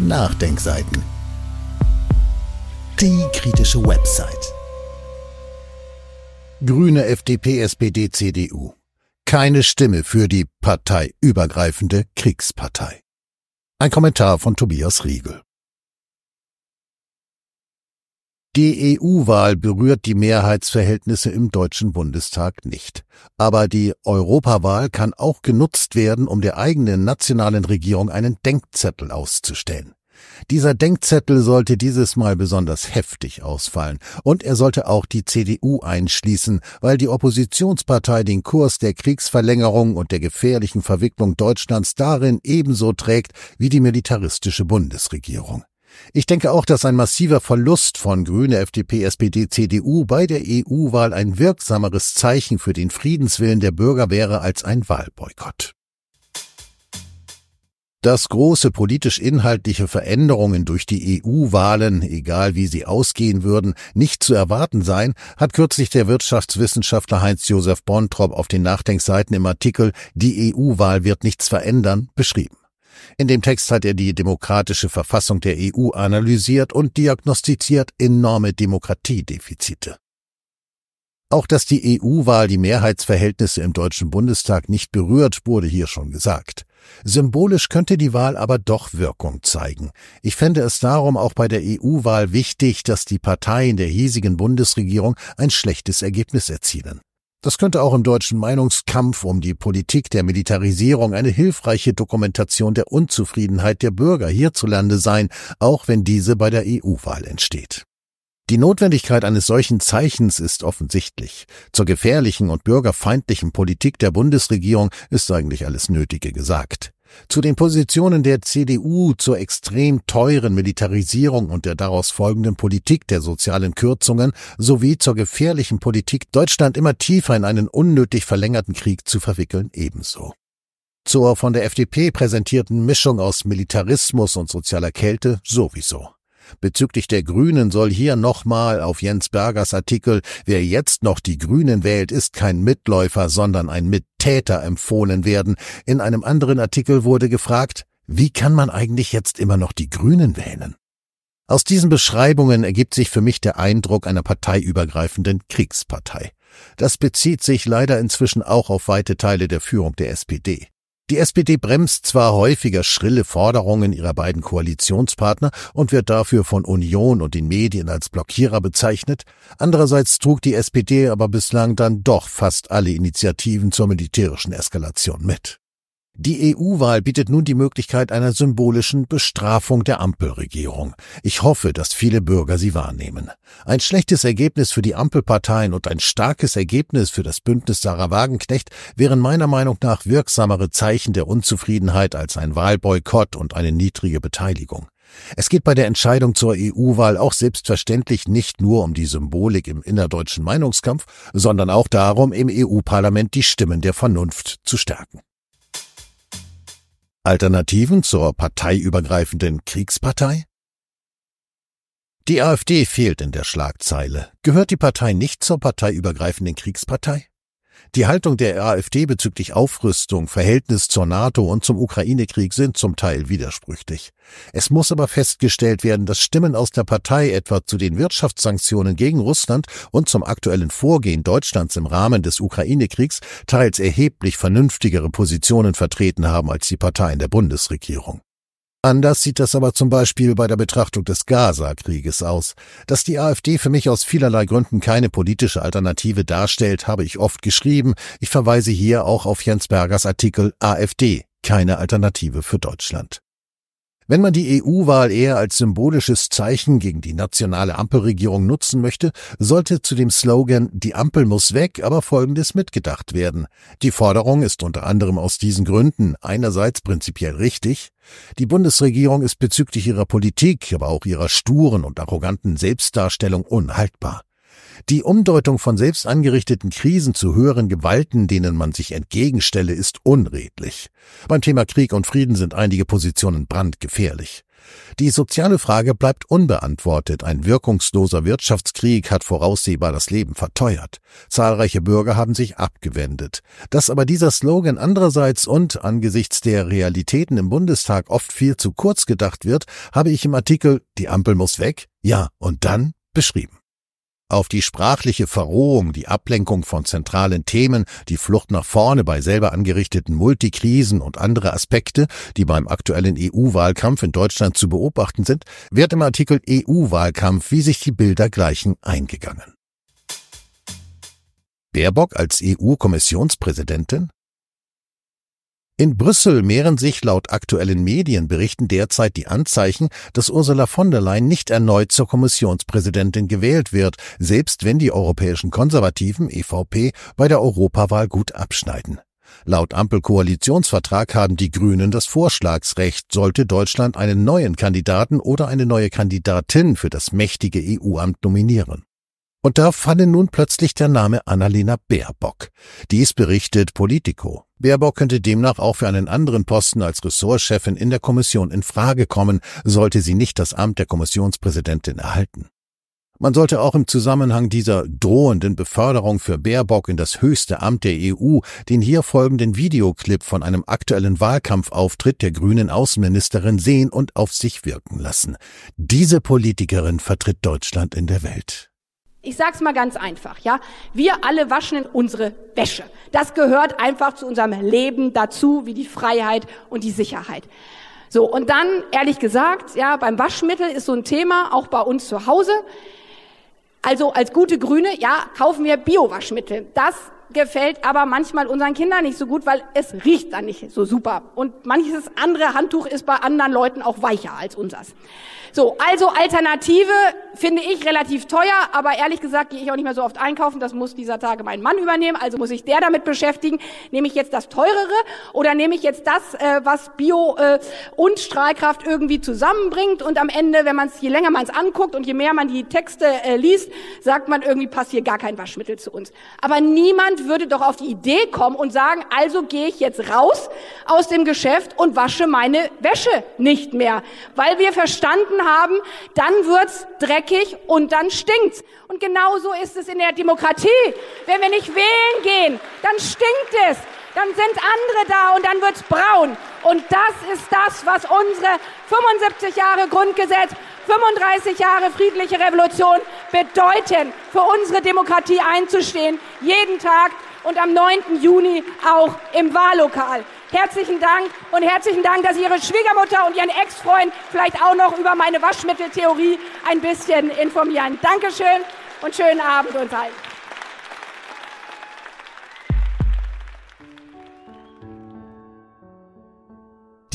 Nachdenkseiten. Die kritische Website. Grüne FDP, SPD, CDU. Keine Stimme für die parteiübergreifende Kriegspartei. Ein Kommentar von Tobias Riegel. Die EU-Wahl berührt die Mehrheitsverhältnisse im Deutschen Bundestag nicht. Aber die Europawahl kann auch genutzt werden, um der eigenen nationalen Regierung einen Denkzettel auszustellen. Dieser Denkzettel sollte dieses Mal besonders heftig ausfallen, und er sollte auch die CDU einschließen, weil die Oppositionspartei den Kurs der Kriegsverlängerung und der gefährlichen Verwicklung Deutschlands darin ebenso trägt wie die militaristische Bundesregierung. Ich denke auch, dass ein massiver Verlust von Grüne, FDP, SPD, CDU bei der EU-Wahl ein wirksameres Zeichen für den Friedenswillen der Bürger wäre als ein Wahlboykott. Dass große politisch-inhaltliche Veränderungen durch die EU-Wahlen, egal wie sie ausgehen würden, nicht zu erwarten seien, hat kürzlich der Wirtschaftswissenschaftler Heinz-Josef Bontrop auf den Nachdenkseiten im Artikel Die EU-Wahl wird nichts verändern beschrieben. In dem Text hat er die demokratische Verfassung der EU analysiert und diagnostiziert enorme Demokratiedefizite. Auch dass die EU-Wahl die Mehrheitsverhältnisse im Deutschen Bundestag nicht berührt, wurde hier schon gesagt. Symbolisch könnte die Wahl aber doch Wirkung zeigen. Ich fände es darum auch bei der EU-Wahl wichtig, dass die Parteien der hiesigen Bundesregierung ein schlechtes Ergebnis erzielen. Das könnte auch im deutschen Meinungskampf um die Politik der Militarisierung eine hilfreiche Dokumentation der Unzufriedenheit der Bürger hierzulande sein, auch wenn diese bei der EU-Wahl entsteht. Die Notwendigkeit eines solchen Zeichens ist offensichtlich. Zur gefährlichen und bürgerfeindlichen Politik der Bundesregierung ist eigentlich alles Nötige gesagt. Zu den Positionen der CDU zur extrem teuren Militarisierung und der daraus folgenden Politik der sozialen Kürzungen sowie zur gefährlichen Politik, Deutschland immer tiefer in einen unnötig verlängerten Krieg zu verwickeln, ebenso. Zur von der FDP präsentierten Mischung aus Militarismus und sozialer Kälte sowieso. Bezüglich der Grünen soll hier nochmal auf Jens Bergers Artikel Wer jetzt noch die Grünen wählt, ist kein Mitläufer, sondern ein Mittäter empfohlen werden. In einem anderen Artikel wurde gefragt, wie kann man eigentlich jetzt immer noch die Grünen wählen? Aus diesen Beschreibungen ergibt sich für mich der Eindruck einer parteiübergreifenden Kriegspartei. Das bezieht sich leider inzwischen auch auf weite Teile der Führung der SPD. Die SPD bremst zwar häufiger schrille Forderungen ihrer beiden Koalitionspartner und wird dafür von Union und den Medien als Blockierer bezeichnet, andererseits trug die SPD aber bislang dann doch fast alle Initiativen zur militärischen Eskalation mit. Die EU-Wahl bietet nun die Möglichkeit einer symbolischen Bestrafung der Ampelregierung. Ich hoffe, dass viele Bürger sie wahrnehmen. Ein schlechtes Ergebnis für die Ampelparteien und ein starkes Ergebnis für das Bündnis Sarah Wagenknecht wären meiner Meinung nach wirksamere Zeichen der Unzufriedenheit als ein Wahlboykott und eine niedrige Beteiligung. Es geht bei der Entscheidung zur EU-Wahl auch selbstverständlich nicht nur um die Symbolik im innerdeutschen Meinungskampf, sondern auch darum, im EU-Parlament die Stimmen der Vernunft zu stärken. Alternativen zur parteiübergreifenden Kriegspartei? Die AfD fehlt in der Schlagzeile. Gehört die Partei nicht zur parteiübergreifenden Kriegspartei? Die Haltung der AfD bezüglich Aufrüstung, Verhältnis zur NATO und zum Ukraine-Krieg sind zum Teil widersprüchlich. Es muss aber festgestellt werden, dass Stimmen aus der Partei etwa zu den Wirtschaftssanktionen gegen Russland und zum aktuellen Vorgehen Deutschlands im Rahmen des Ukraine-Kriegs teils erheblich vernünftigere Positionen vertreten haben als die Parteien der Bundesregierung. Anders sieht das aber zum Beispiel bei der Betrachtung des Gaza-Krieges aus. Dass die AfD für mich aus vielerlei Gründen keine politische Alternative darstellt, habe ich oft geschrieben. Ich verweise hier auch auf Jens Bergers Artikel AfD, keine Alternative für Deutschland. Wenn man die EU-Wahl eher als symbolisches Zeichen gegen die nationale Ampelregierung nutzen möchte, sollte zu dem Slogan Die Ampel muss weg aber Folgendes mitgedacht werden. Die Forderung ist unter anderem aus diesen Gründen einerseits prinzipiell richtig, die Bundesregierung ist bezüglich ihrer Politik, aber auch ihrer sturen und arroganten Selbstdarstellung unhaltbar. Die Umdeutung von selbst angerichteten Krisen zu höheren Gewalten, denen man sich entgegenstelle, ist unredlich. Beim Thema Krieg und Frieden sind einige Positionen brandgefährlich. Die soziale Frage bleibt unbeantwortet. Ein wirkungsloser Wirtschaftskrieg hat voraussehbar das Leben verteuert. Zahlreiche Bürger haben sich abgewendet. Dass aber dieser Slogan andererseits und angesichts der Realitäten im Bundestag oft viel zu kurz gedacht wird, habe ich im Artikel Die Ampel muss weg? Ja, und dann beschrieben auf die sprachliche Verrohung, die Ablenkung von zentralen Themen, die Flucht nach vorne bei selber angerichteten Multikrisen und andere Aspekte, die beim aktuellen EU-Wahlkampf in Deutschland zu beobachten sind, wird im Artikel EU-Wahlkampf, wie sich die Bilder gleichen, eingegangen. Baerbock als EU-Kommissionspräsidentin? In Brüssel mehren sich laut aktuellen Medienberichten derzeit die Anzeichen, dass Ursula von der Leyen nicht erneut zur Kommissionspräsidentin gewählt wird, selbst wenn die europäischen Konservativen EVP bei der Europawahl gut abschneiden. Laut Ampelkoalitionsvertrag haben die Grünen das Vorschlagsrecht, sollte Deutschland einen neuen Kandidaten oder eine neue Kandidatin für das mächtige EU-Amt nominieren. Und da fallen nun plötzlich der Name Annalena Baerbock. Dies berichtet Politico. Baerbock könnte demnach auch für einen anderen Posten als Ressortchefin in der Kommission in Frage kommen, sollte sie nicht das Amt der Kommissionspräsidentin erhalten. Man sollte auch im Zusammenhang dieser drohenden Beförderung für Baerbock in das höchste Amt der EU den hier folgenden Videoclip von einem aktuellen Wahlkampfauftritt der grünen Außenministerin sehen und auf sich wirken lassen. Diese Politikerin vertritt Deutschland in der Welt. Ich sage es mal ganz einfach, ja. Wir alle waschen unsere Wäsche. Das gehört einfach zu unserem Leben dazu, wie die Freiheit und die Sicherheit. So, und dann, ehrlich gesagt, ja, beim Waschmittel ist so ein Thema, auch bei uns zu Hause. Also als gute Grüne, ja, kaufen wir Bio-Waschmittel. Das gefällt aber manchmal unseren Kindern nicht so gut, weil es riecht dann nicht so super. Und manches andere Handtuch ist bei anderen Leuten auch weicher als unseres. So, also Alternative finde ich relativ teuer, aber ehrlich gesagt gehe ich auch nicht mehr so oft einkaufen. Das muss dieser Tage mein Mann übernehmen, also muss ich der damit beschäftigen. Nehme ich jetzt das teurere oder nehme ich jetzt das, äh, was Bio äh, und Strahlkraft irgendwie zusammenbringt und am Ende, wenn man es, je länger man es anguckt und je mehr man die Texte äh, liest, sagt man irgendwie passt hier gar kein Waschmittel zu uns. Aber niemand würde doch auf die Idee kommen und sagen, also gehe ich jetzt raus aus dem Geschäft und wasche meine Wäsche nicht mehr, weil wir verstanden haben, dann wird's dreckig und dann stinkt's. Und genauso ist es in der Demokratie. Wenn wir nicht wählen gehen, dann stinkt es, dann sind andere da und dann wird's braun. Und das ist das, was unsere 75 Jahre Grundgesetz, 35 Jahre friedliche Revolution bedeuten, für unsere Demokratie einzustehen, jeden Tag und am 9. Juni auch im Wahllokal. Herzlichen Dank und herzlichen Dank, dass Ihre Schwiegermutter und Ihren Ex-Freund vielleicht auch noch über meine Waschmitteltheorie ein bisschen informieren. Dankeschön und schönen Abend uns allen.